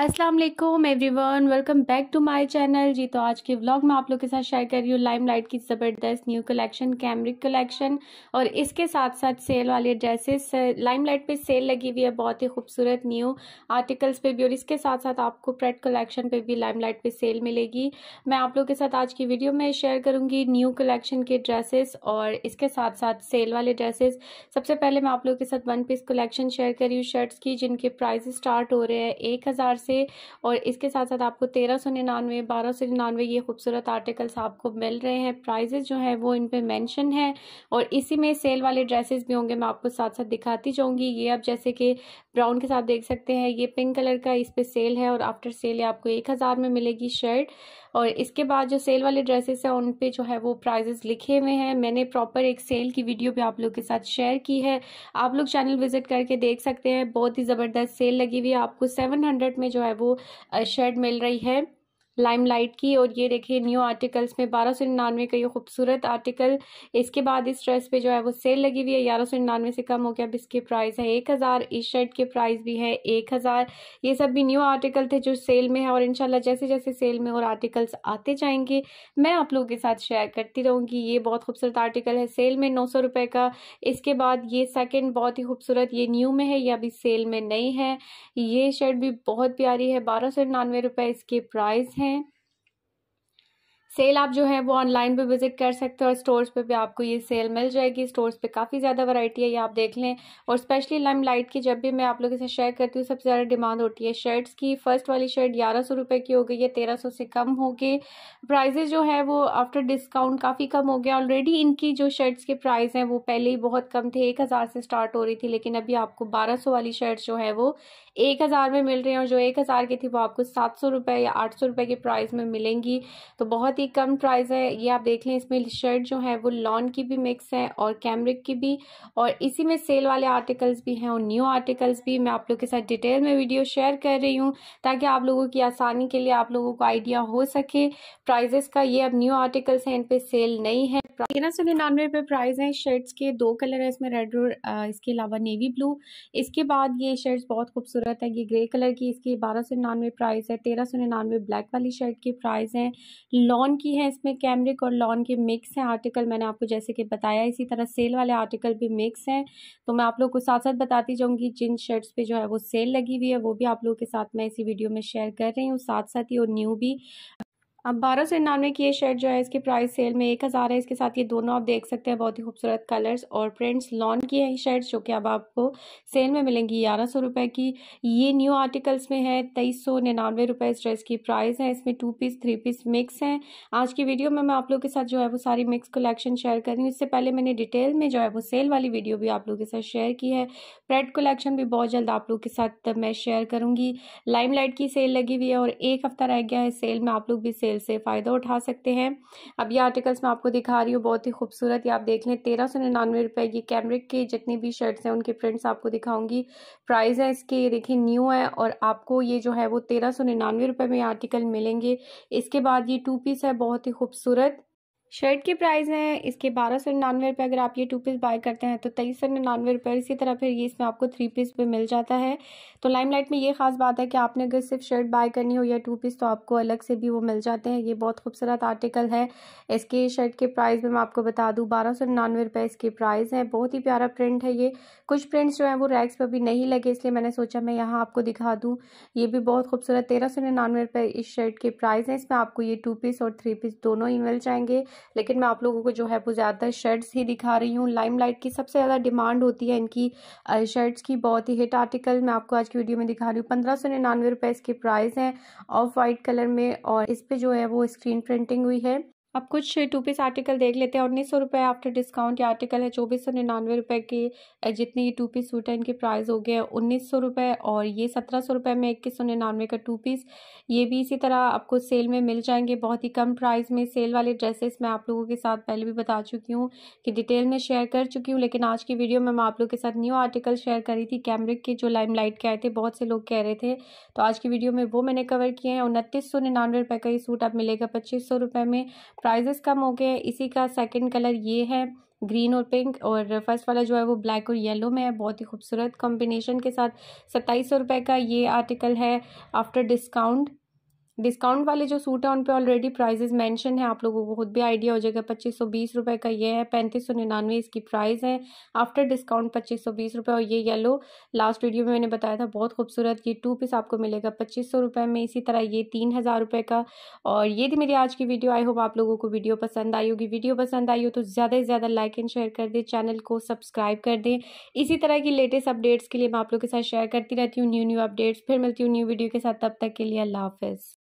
अस्सलाम वालेकुम everyone welcome back to my channel जी तो आज के व्लॉग में आप लोग के साथ शेयर कर रही हूँ लाइम लाइट की ज़बरदस्त न्यू कलेक्शन कैमरिक कलेक्शन और इसके साथ साथ सेल वाले ड्रेसेस लाइम लाइट पर सेल लगी हुई है बहुत ही खूबसूरत न्यू आर्टिकल्स पे भी और इसके साथ साथ आपको प्रेट कलेक्शन पे भी लाइम लाइट पर सेल मिलेगी मैं आप लोग के साथ आज की वीडियो में शेयर करूँगी न्यू कलेक्शन के ड्रेसेस और इसके साथ साथ सेल वाले ड्रेसेस सबसे पहले मैं आप लोग के साथ वन पीस कलेक्शन शेयर कर रही हूँ शर्ट्स की जिनके प्राइस स्टार्ट हो रहे हैं एक से से और इसके साथ साथ आपको तेरह सौ निन्यानवे बारह सौ निन्यानवे ये खूबसूरत आर्टिकल्स आपको मिल रहे हैं प्राइजेज जो हैं वो इन पर मैंशन है और इसी में सेल वाले ड्रेसेस भी होंगे मैं आपको साथ साथ दिखाती जाऊँगी ये आप जैसे कि ब्राउन के साथ देख सकते हैं ये पिंक कलर का इस पर सेल है और आफ्टर सेल आपको एक हज़ार में मिलेगी शर्ट और इसके बाद जो सेल वाले ड्रेसेस हैं उन पे जो है वो प्राइजेस लिखे हुए हैं मैंने प्रॉपर एक सेल की वीडियो भी आप लोग के साथ शेयर की है आप लोग चैनल विजिट करके देख सकते हैं बहुत ही ज़बरदस्त सेल लगी हुई है आपको सेवन में जो है वो शर्ट मिल रही है लाइमलाइट की और ये देखिए न्यू आर्टिकल्स में बारह सौ निन्यानवे का ये खूबसूरत आर्टिकल इसके बाद इस ड्रेस पे जो है वो सेल लगी हुई है ग्यारह सौ निन्यानवे से कम हो गया अब इसके प्राइस है एक हज़ार इस शर्ट के प्राइस भी है एक हज़ार ये सब भी न्यू आर्टिकल थे जो सेल में है और इनशाला जैसे जैसे सेल में और आर्टिकल्स आते जाएंगे मैं आप लोगों के साथ शेयर करती रहूँगी ये बहुत खूबसूरत आर्टिकल है सेल में नौ सौ रुपये का इसके बाद ये सेकेंड बहुत ही खूबसूरत ये न्यू में है ये अभी सेल में नहीं है ये शर्ट भी बहुत प्यारी है बारह सौ निन्यानवे रुपये इसके प्राइस हैं सेल आप जो है वो ऑनलाइन पे विजिट कर सकते हो और स्टोर्स पे भी आपको ये सेल मिल जाएगी स्टोर्स पे काफ़ी ज़्यादा वैरायटी है ये आप देख लें और स्पेशली लाइम लाइट की जब भी मैं आप लोगों से शेयर करती हूँ सबसे ज़्यादा डिमांड होती है शर्ट्स की फर्स्ट वाली शर्ट ग्यारह सौ रुपये की हो गई है तेरह सौ से कम हो गए प्राइजेज जो है वो आफ्टर डिस्काउंट काफ़ी कम हो गया ऑलरेडी इनकी जो शर्ट्स के प्राइस हैं वो पहले ही बहुत कम थे एक हज़ार से स्टार्ट हो रही थी लेकिन अभी आपको बारह सौ वाली शर्ट्स जो है वो एक हज़ार में मिल रही हैं और जो एक हज़ार की थी वो आपको सात सौ रुपये या आठ सौ रुपये के प्राइस में मिलेंगी तो बहुत ही कम प्राइस है ये आप देख लें इसमें शर्ट जो है वो लॉन की भी मिक्स है और कैमरिक की भी और इसी में सेल वाले आर्टिकल्स भी हैं और न्यू आर्टिकल्स भी मैं आप लोग के साथ डिटेल में वीडियो शेयर कर रही हूँ ताकि आप लोगों की आसानी के लिए आप लोगों को आइडिया हो सके प्राइजेस का ये अब न्यू आर्टिकल्स हैं इन पर सेल नहीं है तेरह सौ निन्यानवे रुपये प्राइस हैं शर्ट्स के दो कलर है इसमें रेड और इसके अलावा नेवी ब्लू इसके बाद ये शर्ट्स बहुत खूबसूरत है ये ग्रे कलर की इसकी बारह सौ निन्यानवे प्राइस है तेरह सौ निन्यानवे ब्लैक वाली शर्ट की प्राइस है लॉन लॉन की है इसमें कैमरिक और लॉन के मिक्स हैं आर्टिकल मैंने आपको जैसे कि बताया इसी तरह सेल वाले आर्टिकल भी मिक्स हैं तो मैं आप लोग को साथ साथ बताती जाऊँगी जिन शर्ट्स पे जो है वो सेल लगी हुई है वो भी आप लोगों के साथ मैं इसी वीडियो में शेयर कर रही हूँ साथ साथ ही और न्यू भी अब बारह सौ निन्यानवे की ये शर्ट जो है इसकी प्राइस सेल में एक हज़ार है इसके साथ ये दोनों आप देख सकते हैं बहुत ही खूबसूरत कलर्स और प्रिंट्स लॉन की है शर्ट्स जो कि अब आपको सेल में मिलेंगी ग्यारह सौ रुपये की ये न्यू आर्टिकल्स में है तेईस सौ निन्यानवे रुपये इस ड्रेस की प्राइस है इसमें two piece three piece mix हैं आज की वीडियो में मैं आप लोग के साथ जो है वो सारी मिक्स कलेक्शन शेयर कर रही हूँ इससे पहले मैंने डिटेल में जो है वो सेल वाली वीडियो भी आप लोग के साथ शेयर की है प्रेड कलेक्शन भी बहुत जल्द आप लोग के साथ मैं शेयर करूँगी लाइट की सेल लगी हुई है और एक हफ्ता रह गया है सेल में आप लोग भी सेल सेल से फ़ायदा उठा सकते हैं अब ये आर्टिकल्स मैं आपको दिखा रही हूँ बहुत ही खूबसूरत ये आप देख लें तेरह सौ निन्यानवे रुपये ये कैमरिक के जितने भी शर्ट्स हैं उनके प्रिंट्स आपको दिखाऊंगी प्राइस है इसके ये देखिए न्यू है और आपको ये जो है वो तेरह सौ निन्यानवे रुपये में आर्टिकल मिलेंगे इसके बाद ये टू पीस है बहुत ही खूबसूरत शर्ट की प्राइस है इसके बारह सौ निन्यानवे रुपये अगर आप ये टू पीस बाय करते हैं तो तेईस सौ निन्यानवे रुपये इसी तरह फिर ये इसमें आपको थ्री पीस पे मिल जाता है तो लाइमलाइट में ये खास बात है कि आपने अगर सिर्फ शर्ट बाय करनी हो या टू पीस तो आपको अलग से भी वो मिल जाते हैं ये बहुत खूबसूरत आर्टिकल है इसके शर्ट के प्राइस में मैं आपको बता दूँ बारह सौ निन्यानवे रुपये इसके प्राइस हैं बहुत ही प्यारा प्रिंट है ये कुछ प्रिंट्स जो हैं वो रैक्स पर भी नहीं लगे इसलिए मैंने सोचा मैं यहाँ आपको दिखा दूँ ये भी बहुत खूबसूरत तेरह सौ निन्यानवे रुपये इस शर्ट के प्राइस हैं इसमें आपको ये टू पीस और थ्री पीस दोनों ही मिल जाएंगे लेकिन मैं आप लोगों को जो है वो ज़्यादातर शर्ट्स ही दिखा रही हूँ लाइमलाइट की सबसे ज़्यादा डिमांड होती है इनकी शर्ट्स की बहुत ही हिट आर्टिकल मैं आपको आज की वीडियो में दिखा रही हूँ पंद्रह सौ निन्यानवे रुपये इसके प्राइस है ऑफ वाइट कलर में और इस पर जो है वो स्क्रीन प्रिंटिंग हुई है अब कुछ टू पीस आर्टिकल देख लेते हैं उन्नीस सौ रुपये आफ्टर डिस्काउंट ये आर्टिकल है चौबीस सौ निन्यानवे रुपये के जितने ये टू पीस सूट है इनके प्राइस हो गए उन्नीस सौ रुपये और ये सत्रह सौ रुपये में इक्कीस सौ निन्यानवे का टू पीस ये भी इसी तरह आपको सेल में मिल जाएंगे बहुत ही कम प्राइस में सेल वाले ड्रेसेस मैं आप लोगों के साथ पहले भी बता चुकी हूँ कि डिटेल में शेयर कर चुकी हूँ लेकिन आज की वीडियो में मैं आप लोग के साथ न्यू आर्टिकल शेयर करी थी कैमरे के जो लाइमलाइट के आए थे बहुत से लोग कह रहे थे तो आज की वीडियो में वो मैंने कवर किए हैं उनतीस सौ निन्यानवे रुपये का ये सूट आप मिलेगा पच्चीस सौ रुपये में प्राइजेस कम हो गए इसी का सेकंड कलर ये है ग्रीन और पिंक और फर्स्ट वाला जो है वो ब्लैक और येलो में है बहुत ही खूबसूरत कॉम्बिनेशन के साथ सत्ताईस सौ रुपये का ये आर्टिकल है आफ्टर डिस्काउंट डिस्काउंट वाले जो सूट है उन पे ऑलरेडी प्राइजेज मेंशन है आप लोगों को खुद भी आइडिया हो जाएगा पच्चीस सौ बीस रुपये का ये है पैंतीस सौ निन्यानवे इसकी प्राइस है आफ्टर डिस्काउंट पच्चीस सौ बीस रुपये और ये येलो लास्ट वीडियो में मैंने बताया था बहुत खूबसूरत ये टू पीस आपको मिलेगा पच्चीस सौ रुपये में इसी तरह ये तीन हज़ार रुपये का और ये थी मेरी आज की वीडियो आई होप आप लोगों को वीडियो पसंद आई होगी वीडियो पसंद आई हो तो ज़्यादा से ज़्यादा लाइक एंड शेयर कर दें चैनल को सब्सक्राइब कर दें इसी तरह की लेटेस्ट अपडेट्स के लिए मैं आप लोगों के साथ शेयर करती रहती हूँ न्यू न्यू अपडेट्स फिर मिलती हूँ न्यू वीडियो के साथ तब तक के लिए अल्लाह हाफिज़